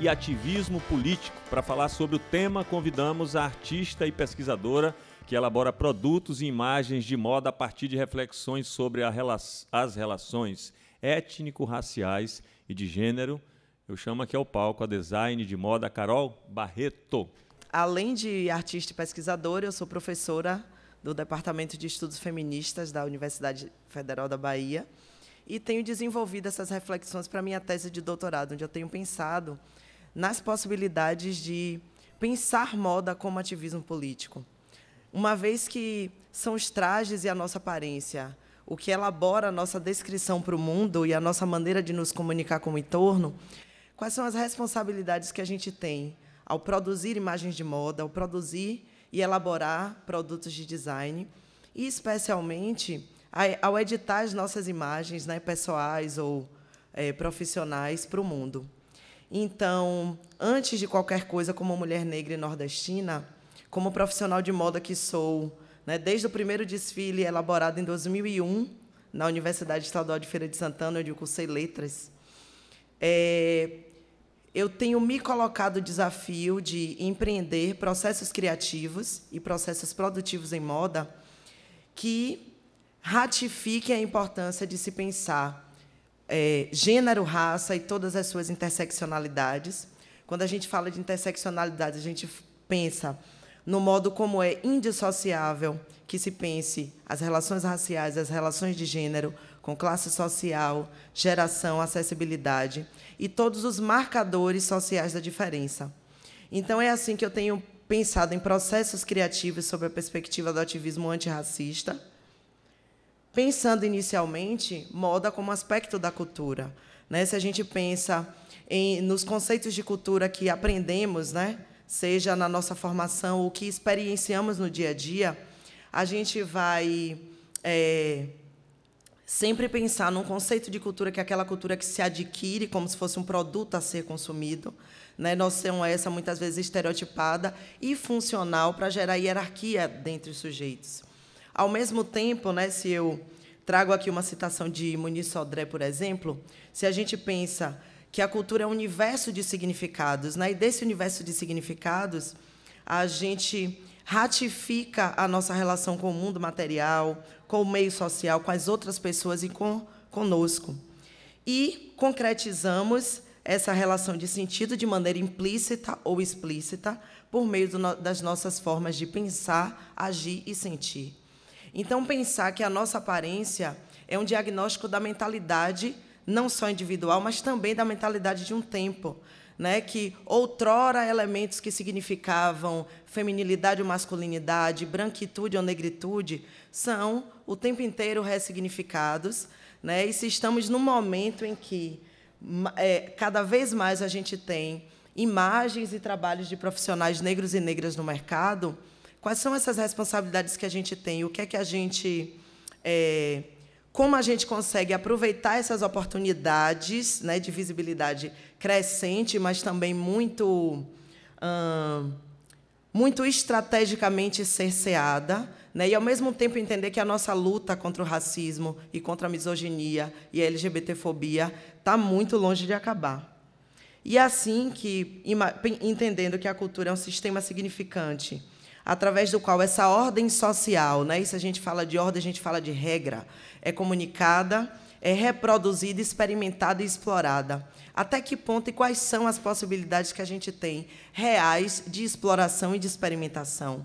e ativismo político. Para falar sobre o tema, convidamos a artista e pesquisadora que elabora produtos e imagens de moda a partir de reflexões sobre rela as relações étnico-raciais e de gênero. Eu chamo aqui ao palco a design de moda Carol Barreto. Além de artista e pesquisadora, eu sou professora do Departamento de Estudos Feministas da Universidade Federal da Bahia e tenho desenvolvido essas reflexões para minha tese de doutorado, onde eu tenho pensado nas possibilidades de pensar moda como ativismo político. Uma vez que são os trajes e a nossa aparência o que elabora a nossa descrição para o mundo e a nossa maneira de nos comunicar com o entorno, quais são as responsabilidades que a gente tem ao produzir imagens de moda, ao produzir e elaborar produtos de design, e especialmente ao editar as nossas imagens, né, pessoais ou é, profissionais, para o mundo. Então, antes de qualquer coisa, como mulher negra e nordestina, como profissional de moda que sou, né, desde o primeiro desfile elaborado em 2001 na Universidade Estadual de Feira de Santana, onde eu cursei letras, é, eu tenho me colocado o desafio de empreender processos criativos e processos produtivos em moda que ratifique a importância de se pensar é, gênero, raça e todas as suas interseccionalidades. Quando a gente fala de interseccionalidade, a gente pensa no modo como é indissociável que se pense as relações raciais, as relações de gênero, com classe social, geração, acessibilidade e todos os marcadores sociais da diferença. Então, é assim que eu tenho pensado em processos criativos sob a perspectiva do ativismo antirracista pensando inicialmente moda como aspecto da cultura. Né? Se a gente pensa em, nos conceitos de cultura que aprendemos, né? seja na nossa formação ou que experienciamos no dia a dia, a gente vai é, sempre pensar num conceito de cultura que é aquela cultura que se adquire como se fosse um produto a ser consumido. Né? Nós temos essa, muitas vezes, estereotipada e funcional para gerar hierarquia dentre os sujeitos. Ao mesmo tempo, né, se eu trago aqui uma citação de Muniz Sodré, por exemplo, se a gente pensa que a cultura é um universo de significados, né, e desse universo de significados, a gente ratifica a nossa relação com o mundo material, com o meio social, com as outras pessoas e com conosco. E concretizamos essa relação de sentido de maneira implícita ou explícita por meio do, das nossas formas de pensar, agir e sentir. Então, pensar que a nossa aparência é um diagnóstico da mentalidade, não só individual, mas também da mentalidade de um tempo. Né, que outrora elementos que significavam feminilidade ou masculinidade, branquitude ou negritude, são o tempo inteiro ressignificados. Né, e se estamos num momento em que é, cada vez mais a gente tem imagens e trabalhos de profissionais negros e negras no mercado, Quais são essas responsabilidades que a gente tem? O que é que a gente. É, como a gente consegue aproveitar essas oportunidades né, de visibilidade crescente, mas também muito. Hum, muito estrategicamente cerceada, né? e ao mesmo tempo entender que a nossa luta contra o racismo e contra a misoginia e a LGBTfobia está muito longe de acabar. E é assim que, entendendo que a cultura é um sistema significante através do qual essa ordem social, né, e se a gente fala de ordem, a gente fala de regra, é comunicada, é reproduzida, experimentada e explorada. Até que ponto e quais são as possibilidades que a gente tem reais de exploração e de experimentação?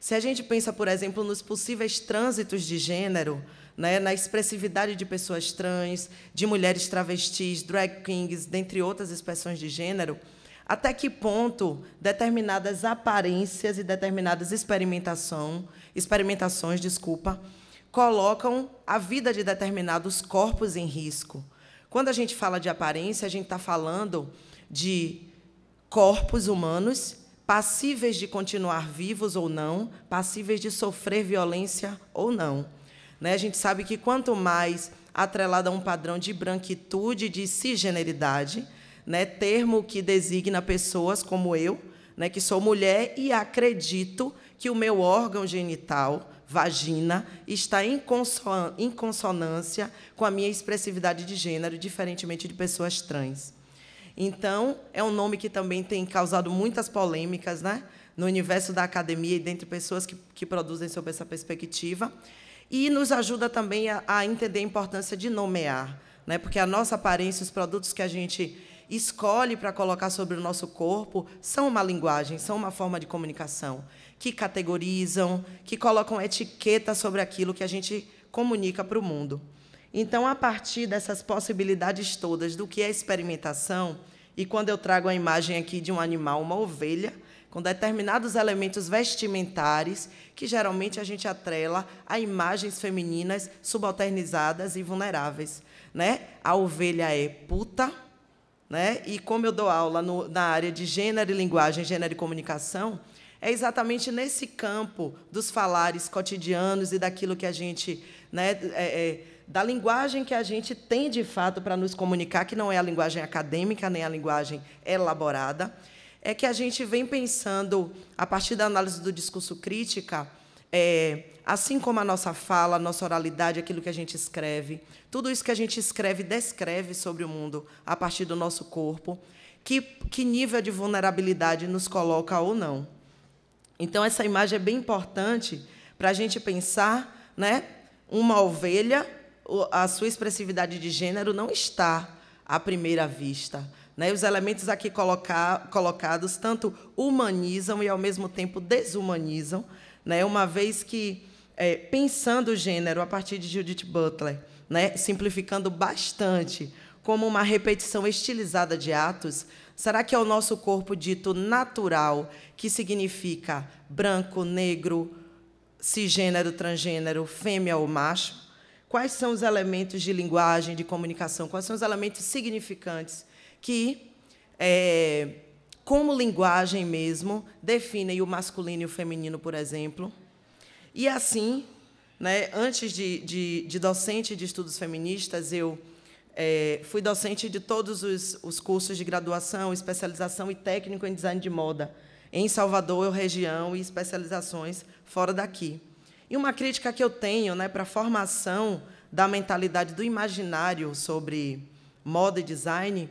Se a gente pensa, por exemplo, nos possíveis trânsitos de gênero, né, na expressividade de pessoas trans, de mulheres travestis, drag kings, dentre outras expressões de gênero, até que ponto determinadas aparências e determinadas experimentação, experimentações, desculpa, colocam a vida de determinados corpos em risco. Quando a gente fala de aparência, a gente está falando de corpos humanos passíveis de continuar vivos ou não, passíveis de sofrer violência ou não. Né? A gente sabe que quanto mais atrelado a um padrão de branquitude, de cisgeneridade, né, termo que designa pessoas como eu, né, que sou mulher e acredito que o meu órgão genital, vagina, está em, conson em consonância com a minha expressividade de gênero, diferentemente de pessoas trans. Então, é um nome que também tem causado muitas polêmicas né, no universo da academia e dentre pessoas que, que produzem sobre essa perspectiva. E nos ajuda também a, a entender a importância de nomear, né, porque a nossa aparência, os produtos que a gente escolhe para colocar sobre o nosso corpo são uma linguagem, são uma forma de comunicação, que categorizam, que colocam etiqueta sobre aquilo que a gente comunica para o mundo. Então, a partir dessas possibilidades todas do que é experimentação, e quando eu trago a imagem aqui de um animal, uma ovelha, com determinados elementos vestimentares que geralmente a gente atrela a imagens femininas subalternizadas e vulneráveis, né? A ovelha é puta, né? E como eu dou aula no, na área de gênero e linguagem, gênero e comunicação, é exatamente nesse campo dos falares cotidianos e daquilo que a gente, né, é, é, da linguagem que a gente tem de fato para nos comunicar, que não é a linguagem acadêmica nem a linguagem elaborada, é que a gente vem pensando a partir da análise do discurso crítica é, assim como a nossa fala, a nossa oralidade, aquilo que a gente escreve, tudo isso que a gente escreve descreve sobre o mundo a partir do nosso corpo, que, que nível de vulnerabilidade nos coloca ou não. Então, essa imagem é bem importante para a gente pensar né, uma ovelha, a sua expressividade de gênero não está à primeira vista. Né? Os elementos aqui colocar, colocados tanto humanizam e, ao mesmo tempo, desumanizam né? Uma vez que é, pensando o gênero a partir de Judith Butler, né? Simplificando bastante, como uma repetição estilizada de atos, será que é o nosso corpo dito natural, que significa branco, negro, cisgênero, transgênero, fêmea ou macho? Quais são os elementos de linguagem, de comunicação? Quais são os elementos significantes que é, como linguagem mesmo, definem o masculino e o feminino, por exemplo. E assim, né, antes de, de, de docente de estudos feministas, eu é, fui docente de todos os, os cursos de graduação, especialização e técnico em design de moda, em Salvador, região, e especializações fora daqui. E uma crítica que eu tenho né, para a formação da mentalidade do imaginário sobre moda e design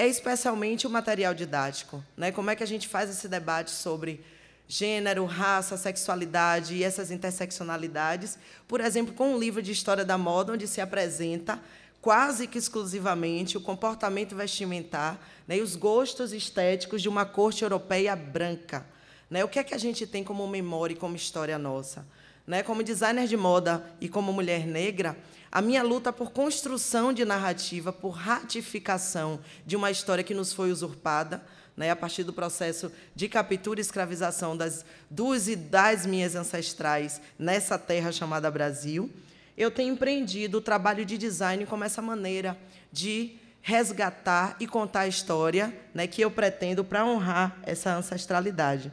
é especialmente o material didático. Né? Como é que a gente faz esse debate sobre gênero, raça, sexualidade e essas interseccionalidades, por exemplo, com um livro de história da moda, onde se apresenta quase que exclusivamente o comportamento vestimentar né, e os gostos estéticos de uma corte europeia branca. Né? O que é que a gente tem como memória e como história nossa? né? Como designer de moda e como mulher negra, a minha luta por construção de narrativa, por ratificação de uma história que nos foi usurpada, né, a partir do processo de captura e escravização das, dos e das minhas ancestrais nessa terra chamada Brasil, eu tenho empreendido o trabalho de design como essa maneira de resgatar e contar a história né, que eu pretendo para honrar essa ancestralidade.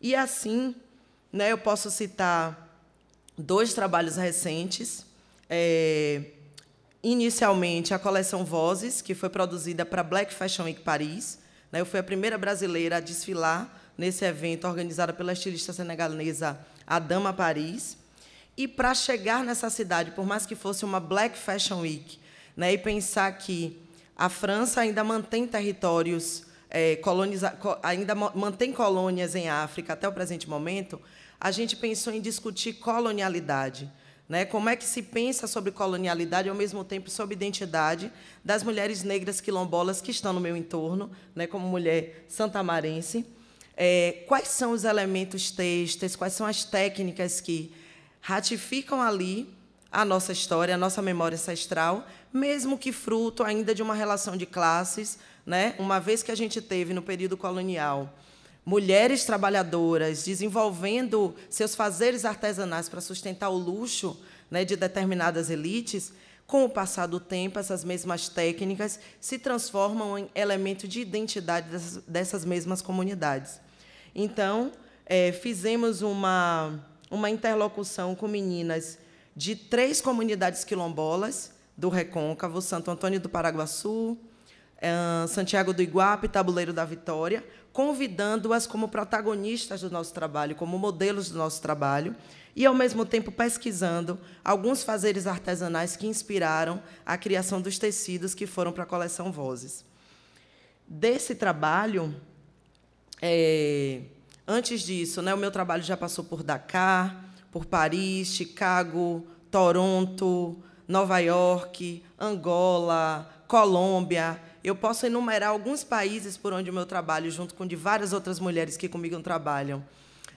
E assim, né, eu posso citar dois trabalhos recentes. É, inicialmente, a coleção Vozes, que foi produzida para Black Fashion Week Paris. Né? Eu fui a primeira brasileira a desfilar nesse evento organizado pela estilista senegalesa Adama Paris. E para chegar nessa cidade, por mais que fosse uma Black Fashion Week, né, e pensar que a França ainda mantém territórios, é, coloniza, ainda mantém colônias em África até o presente momento, a gente pensou em discutir colonialidade. Né? Como é que se pensa sobre colonialidade, ao mesmo tempo sobre identidade das mulheres negras quilombolas que estão no meu entorno, né? como mulher santamarense? É, quais são os elementos textos, quais são as técnicas que ratificam ali a nossa história, a nossa memória ancestral, mesmo que fruto ainda de uma relação de classes, né? uma vez que a gente teve no período colonial mulheres trabalhadoras desenvolvendo seus fazeres artesanais para sustentar o luxo né, de determinadas elites, com o passar do tempo, essas mesmas técnicas se transformam em elemento de identidade dessas, dessas mesmas comunidades. Então, é, fizemos uma, uma interlocução com meninas de três comunidades quilombolas do Recôncavo, Santo Antônio do Paraguaçu, é, Santiago do Iguape, Tabuleiro da Vitória, convidando-as como protagonistas do nosso trabalho, como modelos do nosso trabalho, e, ao mesmo tempo, pesquisando alguns fazeres artesanais que inspiraram a criação dos tecidos que foram para a coleção Vozes. Desse trabalho, é, antes disso, né, o meu trabalho já passou por Dakar, por Paris, Chicago, Toronto, Nova York, Angola, Colômbia, eu posso enumerar alguns países por onde o meu trabalho, junto com de várias outras mulheres que comigo trabalham,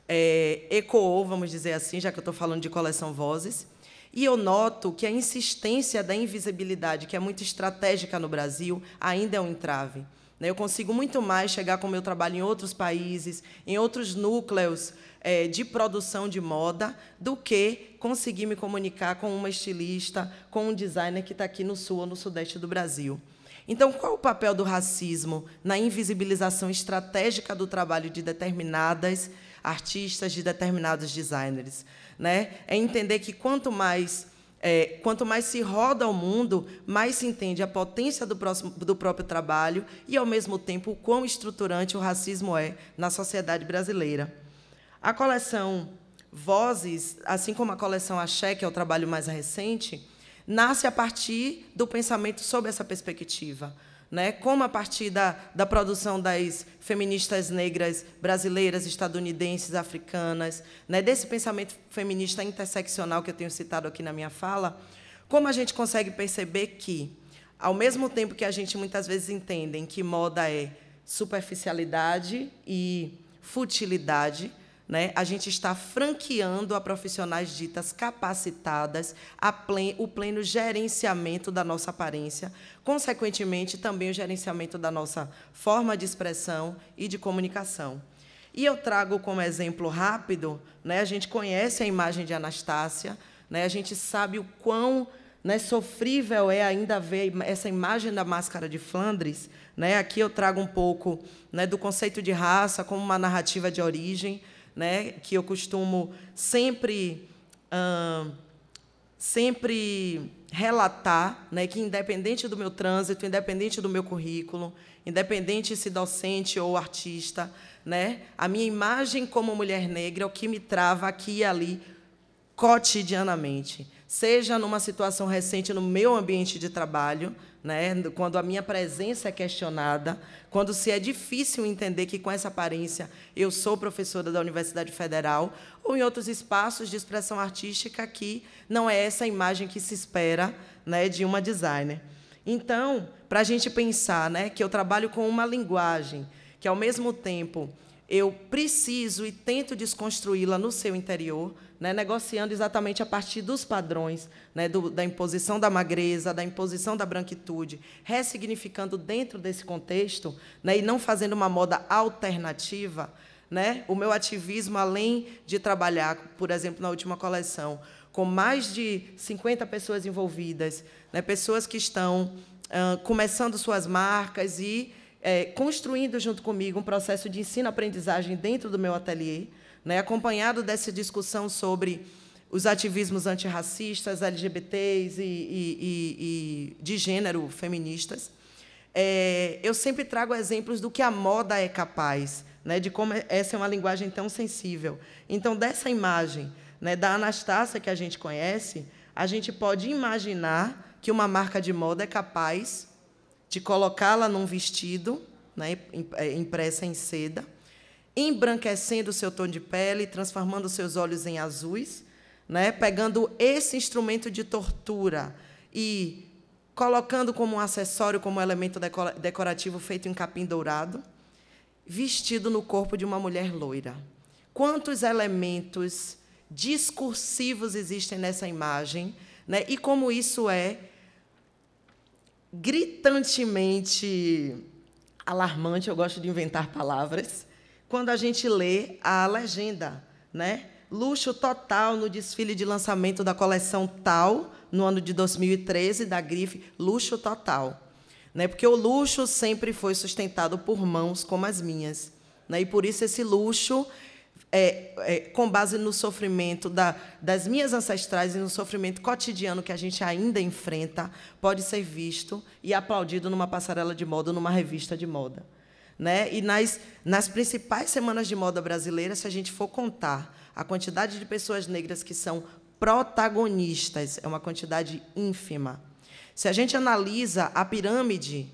é, ecoou, vamos dizer assim, já que eu estou falando de coleção Vozes. E eu noto que a insistência da invisibilidade, que é muito estratégica no Brasil, ainda é um entrave. Né? Eu consigo muito mais chegar com o meu trabalho em outros países, em outros núcleos é, de produção de moda, do que conseguir me comunicar com uma estilista, com um designer que está aqui no sul ou no sudeste do Brasil. Então, qual o papel do racismo na invisibilização estratégica do trabalho de determinadas artistas, de determinados designers? Né? É entender que quanto mais é, quanto mais se roda o mundo, mais se entende a potência do, próximo, do próprio trabalho e, ao mesmo tempo, o quão estruturante o racismo é na sociedade brasileira. A coleção Vozes, assim como a coleção Axé, que é o trabalho mais recente, nasce a partir do pensamento sob essa perspectiva. Né? Como a partir da, da produção das feministas negras brasileiras, estadunidenses, africanas, né? desse pensamento feminista interseccional que eu tenho citado aqui na minha fala, como a gente consegue perceber que, ao mesmo tempo que a gente muitas vezes entende que moda é superficialidade e futilidade, né? A gente está franqueando a profissionais ditas capacitadas plen o pleno gerenciamento da nossa aparência, consequentemente, também o gerenciamento da nossa forma de expressão e de comunicação. E eu trago como exemplo rápido: né? a gente conhece a imagem de Anastácia, né? a gente sabe o quão né, sofrível é ainda ver essa imagem da máscara de Flandres. Né? Aqui eu trago um pouco né, do conceito de raça como uma narrativa de origem né, que eu costumo sempre sempre relatar, né, que independente do meu trânsito, independente do meu currículo, independente se docente ou artista, né, a minha imagem como mulher negra é o que me trava aqui e ali cotidianamente, seja numa situação recente no meu ambiente de trabalho, né? quando a minha presença é questionada, quando se é difícil entender que com essa aparência eu sou professora da Universidade Federal, ou em outros espaços de expressão artística que não é essa imagem que se espera né, de uma designer. Então, para a gente pensar né, que eu trabalho com uma linguagem que, ao mesmo tempo, eu preciso e tento desconstruí-la no seu interior, né, negociando exatamente a partir dos padrões, né, do, da imposição da magreza, da imposição da branquitude, ressignificando dentro desse contexto né, e não fazendo uma moda alternativa. Né, o meu ativismo, além de trabalhar, por exemplo, na última coleção, com mais de 50 pessoas envolvidas, né, pessoas que estão uh, começando suas marcas e é, construindo junto comigo um processo de ensino-aprendizagem dentro do meu ateliê, né, acompanhado dessa discussão sobre os ativismos antirracistas, LGBTs e, e, e, e de gênero feministas, é, eu sempre trago exemplos do que a moda é capaz, né, de como é, essa é uma linguagem tão sensível. Então, dessa imagem né, da Anastácia que a gente conhece, a gente pode imaginar que uma marca de moda é capaz de colocá-la num vestido né, é, impressa em seda, embranquecendo o seu tom de pele, transformando seus olhos em azuis, né? pegando esse instrumento de tortura e colocando como um acessório, como um elemento decorativo feito em capim dourado, vestido no corpo de uma mulher loira. Quantos elementos discursivos existem nessa imagem, né? E como isso é gritantemente alarmante, eu gosto de inventar palavras, quando a gente lê a legenda, né? Luxo total no desfile de lançamento da coleção tal, no ano de 2013, da grife Luxo Total. Né? Porque o luxo sempre foi sustentado por mãos como as minhas. Né? E por isso esse luxo é, é, com base no sofrimento da, das minhas ancestrais e no sofrimento cotidiano que a gente ainda enfrenta, pode ser visto e aplaudido numa passarela de moda, numa revista de moda. Né? E nas, nas principais semanas de moda brasileira, se a gente for contar a quantidade de pessoas negras que são protagonistas, é uma quantidade ínfima. Se a gente analisa a pirâmide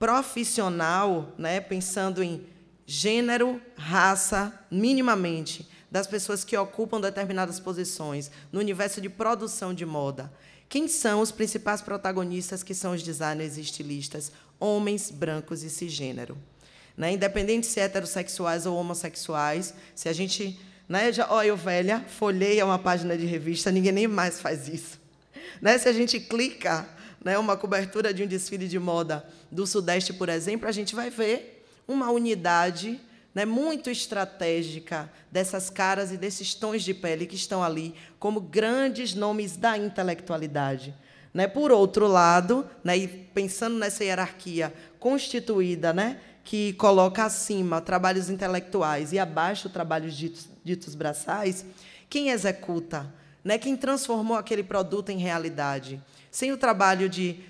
profissional, né, pensando em gênero, raça, minimamente, das pessoas que ocupam determinadas posições no universo de produção de moda, quem são os principais protagonistas que são os designers e estilistas, homens brancos e cisgênero? né? Independente se é heterossexuais ou homossexuais, se a gente, né? Já, olha eu velha, folheia uma página de revista, ninguém nem mais faz isso, né? Se a gente clica, né? Uma cobertura de um desfile de moda do Sudeste, por exemplo, a gente vai ver uma unidade né, muito estratégica dessas caras e desses tons de pele que estão ali como grandes nomes da intelectualidade. Né? Por outro lado, né, e pensando nessa hierarquia constituída né, que coloca acima trabalhos intelectuais e abaixo trabalhos ditos, ditos braçais, quem executa? Né? Quem transformou aquele produto em realidade? Sem o trabalho de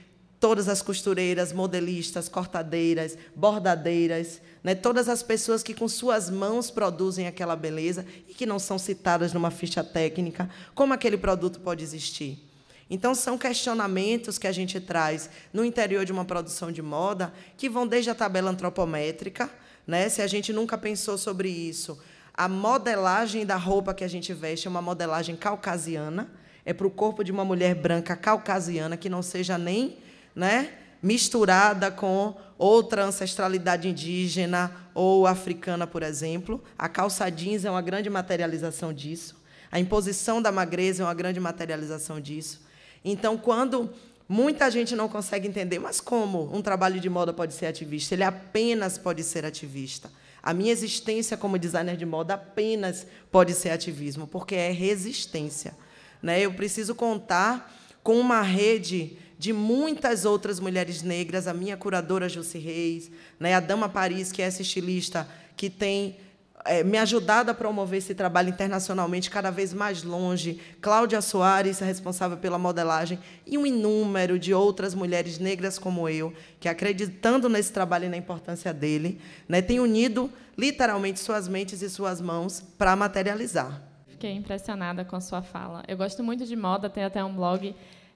todas as costureiras, modelistas, cortadeiras, bordadeiras, né? todas as pessoas que com suas mãos produzem aquela beleza e que não são citadas numa ficha técnica, como aquele produto pode existir? Então, são questionamentos que a gente traz no interior de uma produção de moda que vão desde a tabela antropométrica, né? se a gente nunca pensou sobre isso. A modelagem da roupa que a gente veste é uma modelagem caucasiana, é para o corpo de uma mulher branca caucasiana que não seja nem né, misturada com outra ancestralidade indígena ou africana, por exemplo. A calça jeans é uma grande materialização disso. A imposição da magreza é uma grande materialização disso. Então, quando muita gente não consegue entender, mas como um trabalho de moda pode ser ativista? Ele apenas pode ser ativista. A minha existência como designer de moda apenas pode ser ativismo, porque é resistência. Né? Eu preciso contar com uma rede de muitas outras mulheres negras, a minha curadora Jussi Reis, né? a Dama Paris, que é essa estilista que tem é, me ajudado a promover esse trabalho internacionalmente cada vez mais longe. Cláudia Soares, responsável pela modelagem, e um inúmero de outras mulheres negras como eu, que acreditando nesse trabalho e na importância dele, né, têm unido literalmente suas mentes e suas mãos para materializar. Fiquei impressionada com a sua fala. Eu gosto muito de moda, tenho até um blog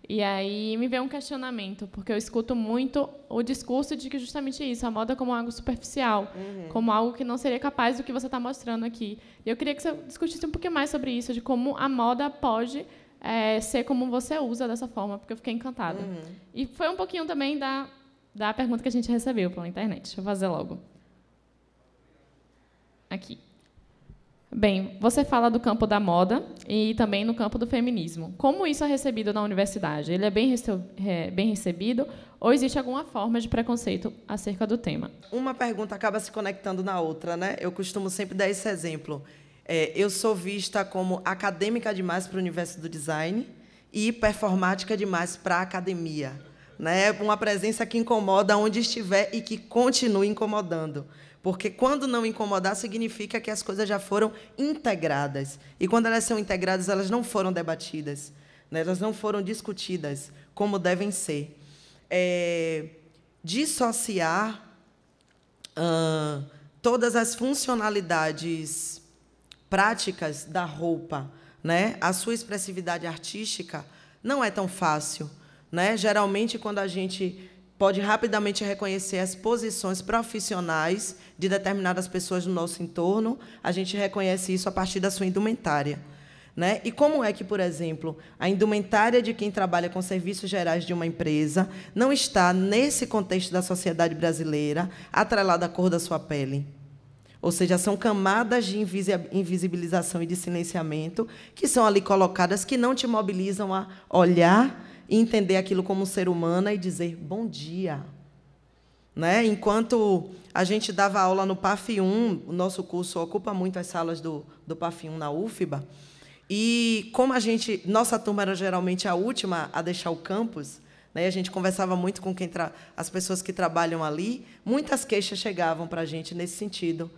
e aí me veio um questionamento, porque eu escuto muito o discurso de que justamente é isso, a moda como algo superficial, uhum. como algo que não seria capaz do que você está mostrando aqui. E eu queria que você discutisse um pouquinho mais sobre isso, de como a moda pode é, ser como você usa dessa forma, porque eu fiquei encantada. Uhum. E foi um pouquinho também da, da pergunta que a gente recebeu pela internet. Deixa eu fazer logo. Aqui. Bem, você fala do campo da moda e também no campo do feminismo. Como isso é recebido na universidade? Ele é bem, é, bem recebido ou existe alguma forma de preconceito acerca do tema? Uma pergunta acaba se conectando na outra, né? Eu costumo sempre dar esse exemplo. É, eu sou vista como acadêmica demais para o universo do design e performática demais para a academia. Né? Uma presença que incomoda onde estiver e que continue incomodando. Porque quando não incomodar, significa que as coisas já foram integradas. E quando elas são integradas, elas não foram debatidas, né? elas não foram discutidas como devem ser. É, dissociar uh, todas as funcionalidades práticas da roupa, né? a sua expressividade artística, não é tão fácil. Né? Geralmente, quando a gente pode rapidamente reconhecer as posições profissionais de determinadas pessoas do nosso entorno. A gente reconhece isso a partir da sua indumentária. Né? E como é que, por exemplo, a indumentária de quem trabalha com serviços gerais de uma empresa não está, nesse contexto da sociedade brasileira, atrelada à cor da sua pele? Ou seja, são camadas de invisibilização e de silenciamento que são ali colocadas que não te mobilizam a olhar entender aquilo como ser humana e dizer bom dia. Né? Enquanto a gente dava aula no PAF 1, o nosso curso ocupa muito as salas do, do PAF 1 na UFBA, e como a gente, nossa turma era geralmente a última a deixar o campus, né? a gente conversava muito com quem tra... as pessoas que trabalham ali, muitas queixas chegavam para a gente nesse sentido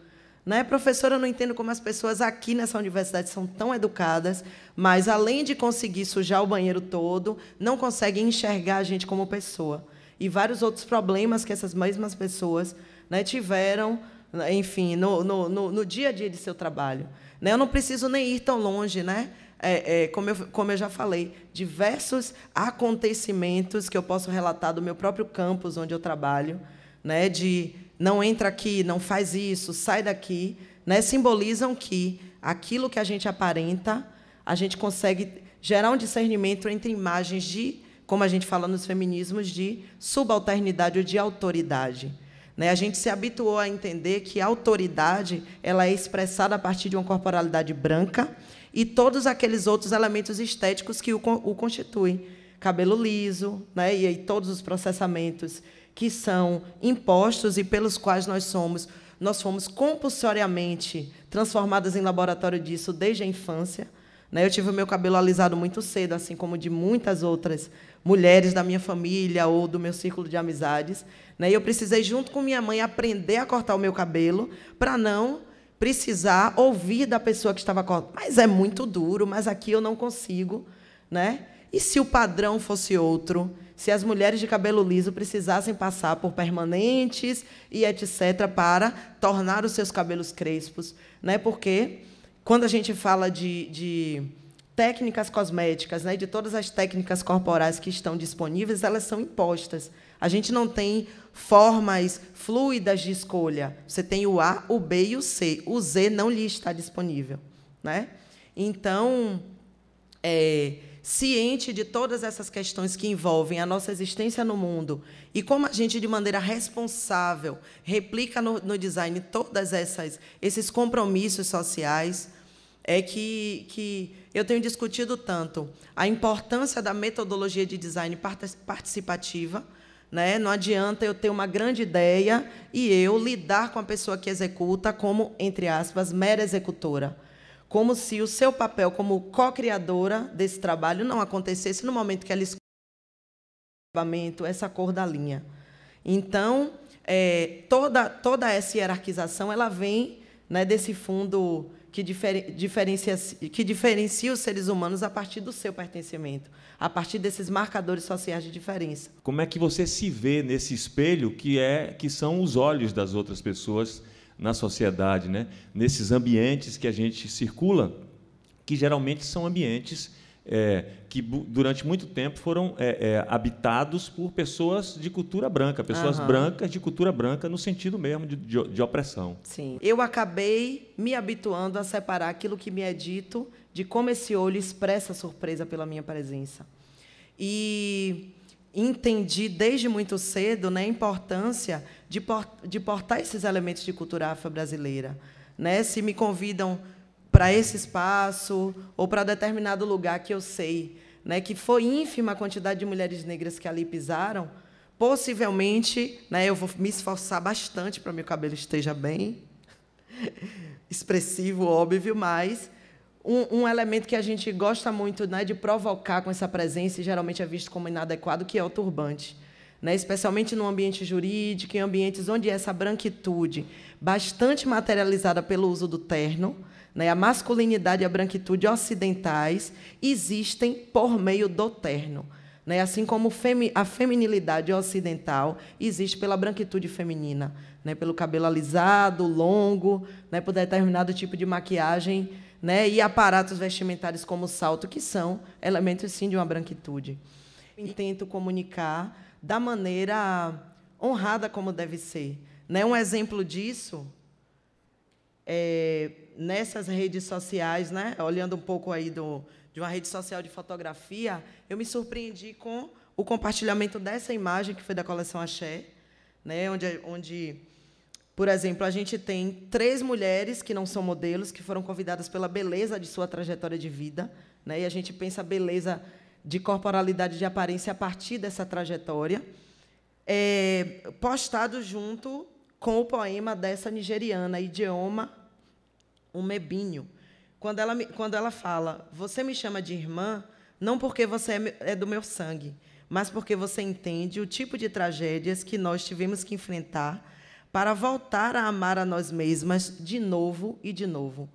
né? Professora, eu não entendo como as pessoas aqui nessa universidade são tão educadas, mas além de conseguir sujar o banheiro todo, não conseguem enxergar a gente como pessoa. E vários outros problemas que essas mesmas pessoas né, tiveram, né, enfim, no, no, no, no, dia a dia de seu trabalho. Né? Eu não preciso nem ir tão longe, né? É, é, como, eu, como eu já falei, diversos acontecimentos que eu posso relatar do meu próprio campus onde eu trabalho, né? de não entra aqui, não faz isso, sai daqui, né? simbolizam que aquilo que a gente aparenta, a gente consegue gerar um discernimento entre imagens de, como a gente fala nos feminismos, de subalternidade ou de autoridade. Né? A gente se habituou a entender que a autoridade ela é expressada a partir de uma corporalidade branca e todos aqueles outros elementos estéticos que o, o constituem. Cabelo liso, né? e, e todos os processamentos que são impostos e pelos quais nós somos nós fomos compulsoriamente transformadas em laboratório disso desde a infância. Né? Eu tive o meu cabelo alisado muito cedo, assim como de muitas outras mulheres da minha família ou do meu círculo de amizades. Né? E eu precisei, junto com minha mãe, aprender a cortar o meu cabelo para não precisar ouvir da pessoa que estava cortando. Mas é muito duro, mas aqui eu não consigo. Né? E se o padrão fosse outro? se as mulheres de cabelo liso precisassem passar por permanentes e etc. para tornar os seus cabelos crespos. Né? Porque quando a gente fala de, de técnicas cosméticas, né, de todas as técnicas corporais que estão disponíveis, elas são impostas. A gente não tem formas fluidas de escolha. Você tem o A, o B e o C. O Z não lhe está disponível. Né? Então, é, ciente de todas essas questões que envolvem a nossa existência no mundo e como a gente, de maneira responsável, replica no, no design todas essas esses compromissos sociais, é que, que eu tenho discutido tanto a importância da metodologia de design participativa. Né? Não adianta eu ter uma grande ideia e eu lidar com a pessoa que executa como, entre aspas, mera executora como se o seu papel como co-criadora desse trabalho não acontecesse no momento que ela escolhe essa cor da linha. Então, é, toda, toda essa hierarquização ela vem né, desse fundo que, diferencia, que diferencia os seres humanos a partir do seu pertencimento, a partir desses marcadores sociais de diferença. Como é que você se vê nesse espelho que é que são os olhos das outras pessoas? na sociedade, né? nesses ambientes que a gente circula, que geralmente são ambientes é, que durante muito tempo foram é, é, habitados por pessoas de cultura branca, pessoas uhum. brancas de cultura branca, no sentido mesmo de, de, de, opressão. Sim. Eu acabei me habituando a separar aquilo que me é dito de como esse olho expressa surpresa pela minha presença. E entendi desde muito cedo né, a importância de, por, de portar esses elementos de cultura afro-brasileira. Né? Se me convidam para esse espaço ou para determinado lugar que eu sei né, que foi ínfima a quantidade de mulheres negras que ali pisaram, possivelmente né, eu vou me esforçar bastante para meu cabelo esteja bem, expressivo, óbvio, mas um, um, elemento que a gente gosta muito né, de provocar com essa presença, e geralmente é visto como inadequado, que é o turbante. Né? Especialmente no ambiente jurídico, em ambientes onde essa branquitude, bastante materializada pelo uso do terno, né, a masculinidade e a branquitude ocidentais, existem por meio do terno. Né? Assim como a feminilidade ocidental existe pela branquitude feminina, né? pelo cabelo alisado, longo, né? por determinado tipo de maquiagem né, e aparatos vestimentares como salto, que são elementos, sim, de uma branquitude. E tento comunicar da maneira honrada como deve ser. Né? Um exemplo disso é nessas redes sociais, né? olhando um pouco aí do, de uma rede social de fotografia, eu me surpreendi com o compartilhamento dessa imagem que foi da coleção Axé, né? onde, onde por exemplo, a gente tem três mulheres que não são modelos, que foram convidadas pela beleza de sua trajetória de vida. Né? E a gente pensa a beleza de corporalidade de aparência a partir dessa trajetória, é, postado junto com o poema dessa nigeriana, Idioma mebinho. Quando ela, quando ela fala, você me chama de irmã, não porque você é, é do meu sangue, mas porque você entende o tipo de tragédias que nós tivemos que enfrentar para voltar a amar a nós mesmas de novo e de novo.